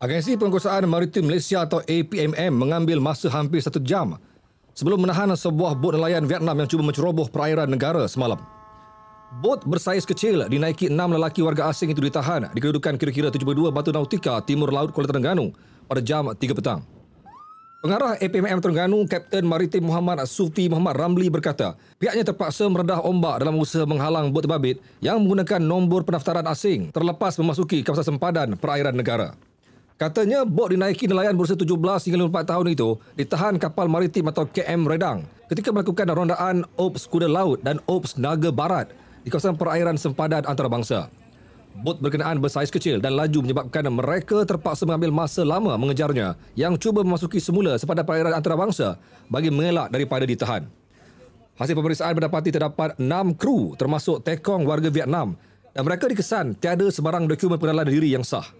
Agensi Penguasaan Maritim Malaysia atau APMM mengambil masa hampir satu jam sebelum menahan sebuah bot nelayan Vietnam yang cuba menceroboh perairan negara semalam. Bot bersaiz kecil dinaiki enam lelaki warga asing itu ditahan di kedudukan kira-kira 72 batu nautika timur laut Kuala Terengganu pada jam 3 petang. Pengarah APMM Terengganu, Kapten Maritim Muhammad Sufi Muhammad Ramli berkata, pihaknya terpaksa meredah ombak dalam usaha menghalang bot babit yang menggunakan nombor pendaftaran asing terlepas memasuki kawasan sempadan perairan negara. Katanya, bot dinaiki nelayan berusia 17 hingga 54 tahun itu ditahan kapal maritim atau KM Redang ketika melakukan rondaan Ops Kuda Laut dan Ops Naga Barat di kawasan perairan sempadan antarabangsa. Bot berkenaan bersaiz kecil dan laju menyebabkan mereka terpaksa mengambil masa lama mengejarnya yang cuba memasuki semula sepadan perairan antarabangsa bagi mengelak daripada ditahan. Hasil pemeriksaan mendapati terdapat 6 kru termasuk tekong warga Vietnam dan mereka dikesan tiada sebarang dokumen pengenalan diri yang sah.